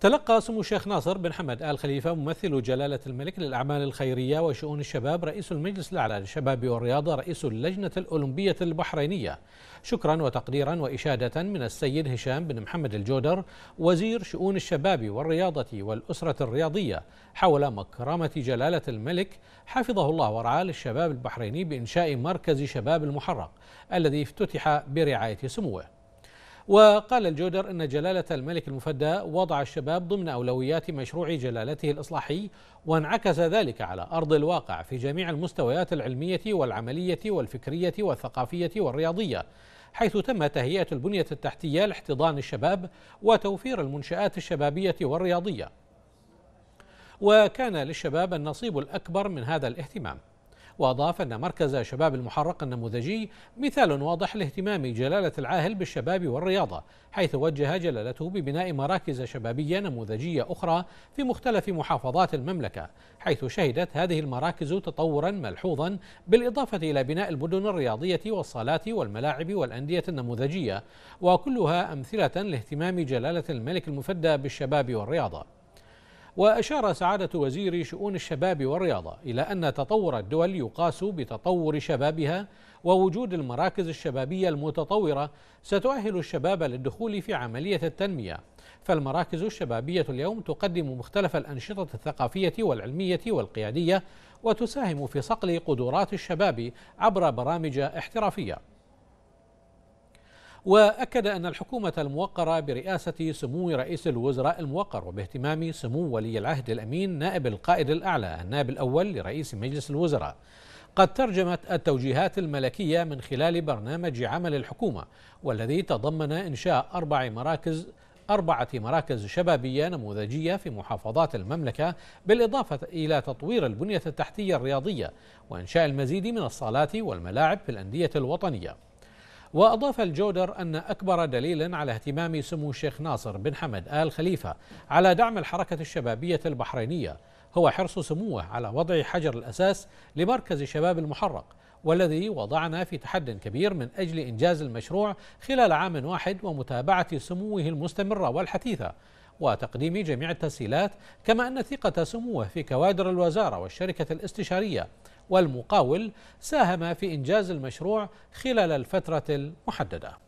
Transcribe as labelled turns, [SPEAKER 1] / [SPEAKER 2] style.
[SPEAKER 1] تلقى سمو الشيخ ناصر بن حمد آل خليفة ممثل جلالة الملك للأعمال الخيرية وشؤون الشباب رئيس المجلس الأعلى للشباب والرياضة رئيس اللجنة الأولمبية البحرينية شكرا وتقديرا وإشادة من السيد هشام بن محمد الجودر وزير شؤون الشباب والرياضة والأسرة الرياضية حول مكرمة جلالة الملك حفظه الله ورعاه للشباب البحريني بإنشاء مركز شباب المحرق الذي افتتح برعاية سموه وقال الجودر أن جلالة الملك المفدى وضع الشباب ضمن أولويات مشروع جلالته الإصلاحي وانعكس ذلك على أرض الواقع في جميع المستويات العلمية والعملية والفكرية والثقافية والرياضية حيث تم تهيئة البنية التحتية لاحتضان الشباب وتوفير المنشآت الشبابية والرياضية وكان للشباب النصيب الأكبر من هذا الاهتمام وأضاف أن مركز شباب المحرق النموذجي مثال واضح لاهتمام جلالة العاهل بالشباب والرياضة حيث وجه جلالته ببناء مراكز شبابية نموذجية أخرى في مختلف محافظات المملكة حيث شهدت هذه المراكز تطورا ملحوظا بالإضافة إلى بناء المدن الرياضية والصالات والملاعب والأندية النموذجية وكلها أمثلة لاهتمام جلالة الملك المفدى بالشباب والرياضة وأشار سعادة وزير شؤون الشباب والرياضة إلى أن تطور الدول يقاس بتطور شبابها ووجود المراكز الشبابية المتطورة ستؤهل الشباب للدخول في عملية التنمية فالمراكز الشبابية اليوم تقدم مختلف الأنشطة الثقافية والعلمية والقيادية وتساهم في صقل قدرات الشباب عبر برامج احترافية وأكد أن الحكومة الموقرة برئاسة سمو رئيس الوزراء الموقر وباهتمام سمو ولي العهد الأمين نائب القائد الأعلى النائب الأول لرئيس مجلس الوزراء قد ترجمت التوجيهات الملكية من خلال برنامج عمل الحكومة والذي تضمن إنشاء أربع مراكز أربعة مراكز شبابية نموذجية في محافظات المملكة بالإضافة إلى تطوير البنية التحتية الرياضية وإنشاء المزيد من الصالات والملاعب في الأندية الوطنية وأضاف الجودر أن أكبر دليل على اهتمام سمو الشيخ ناصر بن حمد آل خليفة على دعم الحركة الشبابية البحرينية هو حرص سموه على وضع حجر الأساس لمركز شباب المحرق والذي وضعنا في تحد كبير من أجل إنجاز المشروع خلال عام واحد ومتابعة سموه المستمرة والحثيثة وتقديم جميع التسهيلات كما أن ثقة سموه في كوادر الوزارة والشركة الاستشارية والمقاول ساهم في إنجاز المشروع خلال الفترة المحددة